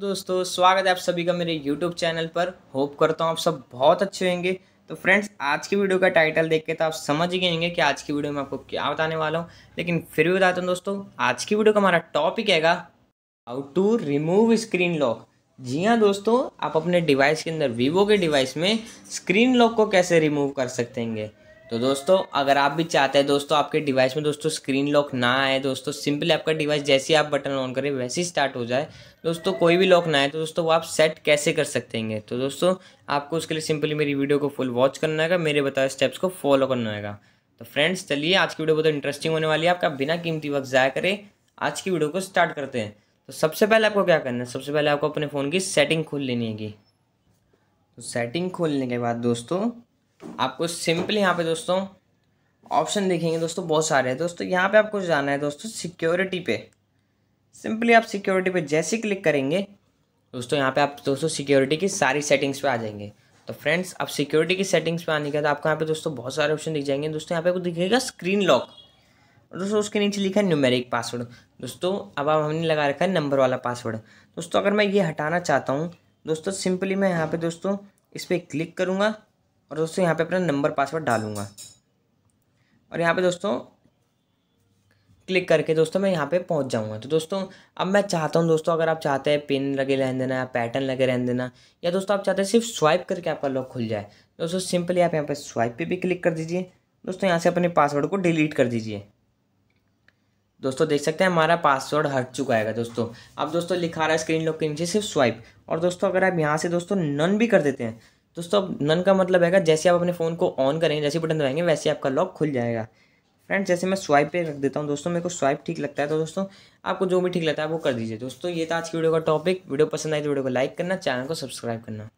तो दोस्तों स्वागत है आप सभी का मेरे यूट्यूब चैनल पर होप करता हूँ आप सब बहुत अच्छे होंगे तो फ्रेंड्स आज की वीडियो का टाइटल देख के तो आप समझ ही होंगे कि आज की वीडियो में आपको क्या बताने वाला हूँ लेकिन फिर भी बताता हूँ दोस्तों आज की वीडियो का हमारा टॉपिक हैगा how to remove screen lock जी हाँ दोस्तों आप अपने डिवाइस के अंदर वीवो के डिवाइस में स्क्रीन लॉक को कैसे रिमूव कर सकते हैं तो दोस्तों अगर आप भी चाहते हैं दोस्तों आपके डिवाइस में दोस्तों स्क्रीन लॉक ना आए दोस्तों सिंपली आपका डिवाइस जैसे आप बटन ऑन करें वैसे ही स्टार्ट हो जाए दोस्तों कोई भी लॉक ना आए तो दोस्तों वो आप सेट कैसे कर सकते हैं तो दोस्तों आपको उसके लिए सिंपली मेरी वीडियो को फुल वॉच करना होगा मेरे बताए स्टेप्स को फॉलो करना होगा तो फ्रेंड्स चलिए आज की वीडियो बहुत इंटरेस्टिंग होने वाली है आपका बिना कीमती वक्त ज़ाया करें आज की वीडियो को स्टार्ट करते हैं तो सबसे पहले आपको क्या करना है सबसे पहले आपको अपने फ़ोन की सेटिंग खोल लेनी है तो सेटिंग खोलने के बाद दोस्तों आपको सिंपल यहाँ पे दोस्तों ऑप्शन देखेंगे दोस्तों बहुत सारे हैं दोस्तों यहाँ पे आपको जाना है दोस्तों सिक्योरिटी पे सिंपली आप सिक्योरिटी पे जैसे क्लिक करेंगे दोस्तों यहाँ पे आप दोस्तों सिक्योरिटी की सारी सेटिंग्स पे आ जाएंगे तो फ्रेंड्स आप सिक्योरिटी की सेटिंग्स पे आने के बाद आपको यहाँ पे दोस्तों बहुत सारे ऑप्शन दिख जाएंगे दोस्तों यहाँ पे आपको दिखेगा स्क्रीन लॉक और दोस्तों उसके नीचे लिखा है न्यूमेरिक पासवर्ड दोस्तों अब आप हमने लगा रखा है नंबर वाला पासवर्ड दोस्तों अगर मैं ये हटाना चाहता हूँ दोस्तों सिंपली मैं यहाँ पर दोस्तों इस पर क्लिक करूँगा और दोस्तों यहाँ पे अपना नंबर पासवर्ड डालूंगा और यहाँ पे दोस्तों क्लिक करके दोस्तों मैं यहाँ पे पहुँच जाऊँगा तो दोस्तों अब मैं चाहता हूँ दोस्तों अगर आप चाहते हैं पिन लगे रहने देना पैटर्न लगे रहने देना या दोस्तों आप चाहते हैं सिर्फ स्वाइप करके आपका लॉक खुल जाए दोस्तों सिंपली आप यहाँ पर स्वाइप पर भी क्लिक कर दीजिए दोस्तों यहाँ से अपने पासवर्ड को डिलीट कर दीजिए दोस्तों देख सकते हैं हमारा पासवर्ड हट चुका है दोस्तों अब दोस्तों लिखा रहा है स्क्रीन लॉक के नीचे सिर्फ स्वाइप और दोस्तों अगर आप यहाँ से दोस्तों नन भी कर देते हैं दोस्तों अब नन का मतलब है जैसे आप अपने फ़ोन को ऑन करेंगे जैसे बटन दबाएंगे वैसे आपका लॉक खुल जाएगा फ्रेंड जैसे मैं स्वाइप पे रख देता हूँ दोस्तों मेरे को स्वाइप ठीक लगता है तो दोस्तों आपको जो भी ठीक लगता है वो कर दीजिए दोस्तों ये था आज की वीडियो का टॉपिक वीडियो पसंद आई तो वीडियो को लाइक करना चैनल को सब्सक्राइब करना